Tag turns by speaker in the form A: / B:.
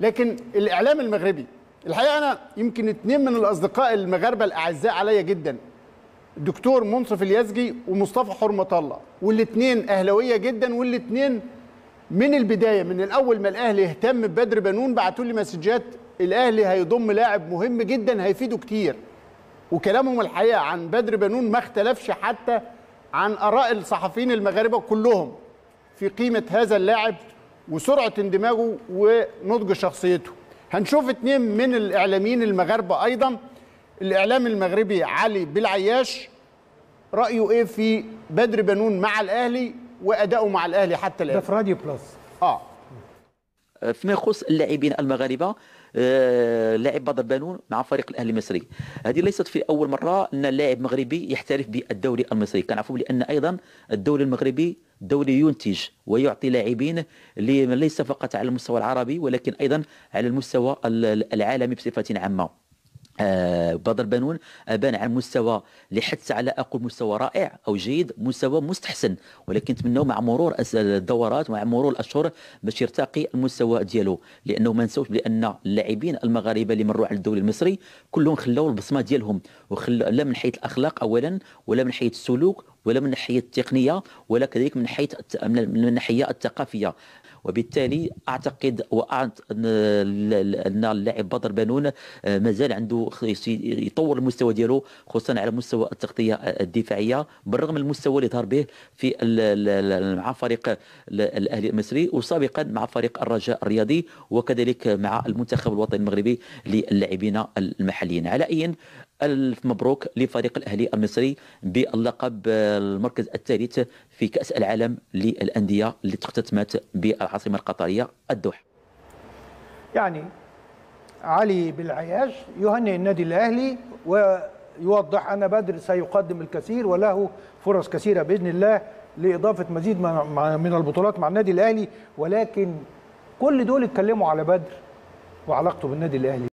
A: لكن الاعلام المغربي الحقيقه انا يمكن اتنين من الاصدقاء المغاربه الاعزاء عليا جدا الدكتور منصف اليزجي ومصطفى حرمه الله والاثنين اهلاويه جدا والاثنين من البدايه من الاول ما الاهلي اهتم ببدر بنون بعتوا لي مسجات الاهلي هيضم لاعب مهم جدا هيفيده كتير وكلامهم الحقيقه عن بدر بنون ما اختلفش حتى عن اراء الصحفيين المغاربه كلهم في قيمه هذا اللاعب وسرعه اندماجه ونضج شخصيته هنشوف اتنين من الاعلاميين المغاربه ايضا الاعلام المغربي علي بالعياش رايه ايه في بدر بنون مع الاهلي وأداؤه مع الاهلي حتى الان ده في راديو بلس آه.
B: اه فيما يخص اللاعبين المغاربة آه، لاعب بدر بنون مع فريق الاهلي المصري هذه ليست في اول مره ان لاعب مغربي يحترف بالدوري المصري كنعرفوا بان ايضا الدوري المغربي الدولي ينتج ويعطي لاعبين ليس فقط على المستوى العربي ولكن ايضا على المستوى العالمي بصفه عامه آه بدر بنون ابان على مستوى لحتى على اقول مستوى رائع او جيد مستوى مستحسن ولكن نتمنوا مع مرور الدورات ومع مرور الاشهر باش يرتقي المستوى ديالو لانه ما نساوش بان اللاعبين المغاربه اللي مروا على الدوري المصري كلهم خلاو البصمه ديالهم وخل... لا من حيث الاخلاق اولا ولا من حيث السلوك ولا من الناحيه التقنيه ولا كذلك من ناحيه من الناحيه الثقافيه وبالتالي اعتقد ان اللاعب بدر بنون آه، مازال عنده يطور المستوى ديالو خصوصا على مستوى التغطيه آه، الدفاعيه بالرغم من المستوى اللي ظهر به في مع فريق الاهلي المصري وسابقا مع فريق الرجاء الرياضي وكذلك مع المنتخب الوطني المغربي للاعبين المحليين على اي الف مبروك لفريق الاهلي المصري باللقب المركز الثالث في كاس العالم للانديه اللي تختتمت بالعاصمه القطريه الدوحه.
C: يعني علي بالعياش يهنئ النادي الاهلي ويوضح ان بدر سيقدم الكثير وله فرص كثيره باذن الله لاضافه مزيد من البطولات مع النادي الاهلي ولكن كل دول اتكلموا على بدر وعلاقته بالنادي الاهلي